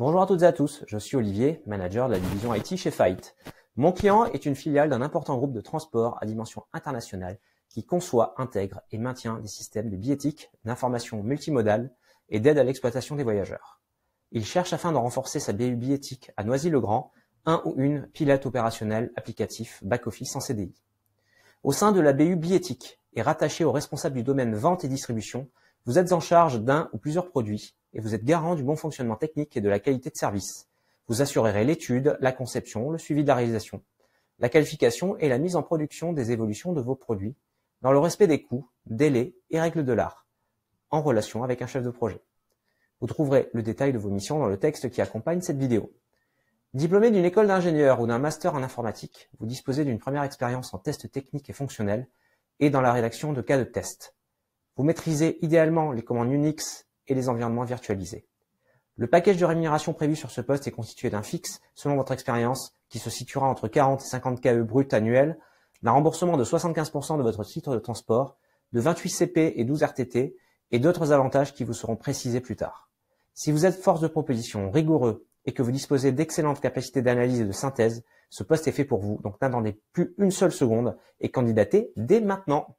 Bonjour à toutes et à tous, je suis Olivier, manager de la division IT chez Fight. Mon client est une filiale d'un important groupe de transport à dimension internationale qui conçoit, intègre et maintient des systèmes de biétique, d'information multimodale et d'aide à l'exploitation des voyageurs. Il cherche afin de renforcer sa BU biétique à Noisy-le-Grand un ou une pilote opérationnel applicatif back-office en CDI. Au sein de la BU biétique et rattaché au responsable du domaine vente et distribution, vous êtes en charge d'un ou plusieurs produits et vous êtes garant du bon fonctionnement technique et de la qualité de service. Vous assurerez l'étude, la conception, le suivi de la réalisation, la qualification et la mise en production des évolutions de vos produits dans le respect des coûts, délais et règles de l'art, en relation avec un chef de projet. Vous trouverez le détail de vos missions dans le texte qui accompagne cette vidéo. Diplômé d'une école d'ingénieur ou d'un master en informatique, vous disposez d'une première expérience en test technique et fonctionnel et dans la rédaction de cas de test. Vous maîtrisez idéalement les commandes Unix et les environnements virtualisés. Le package de rémunération prévu sur ce poste est constitué d'un fixe, selon votre expérience, qui se situera entre 40 et 50 KE brut annuel, d'un remboursement de 75% de votre titre de transport, de 28 CP et 12 RTT, et d'autres avantages qui vous seront précisés plus tard. Si vous êtes force de proposition, rigoureux, et que vous disposez d'excellentes capacités d'analyse et de synthèse, ce poste est fait pour vous, donc n'attendez plus une seule seconde et candidatez dès maintenant.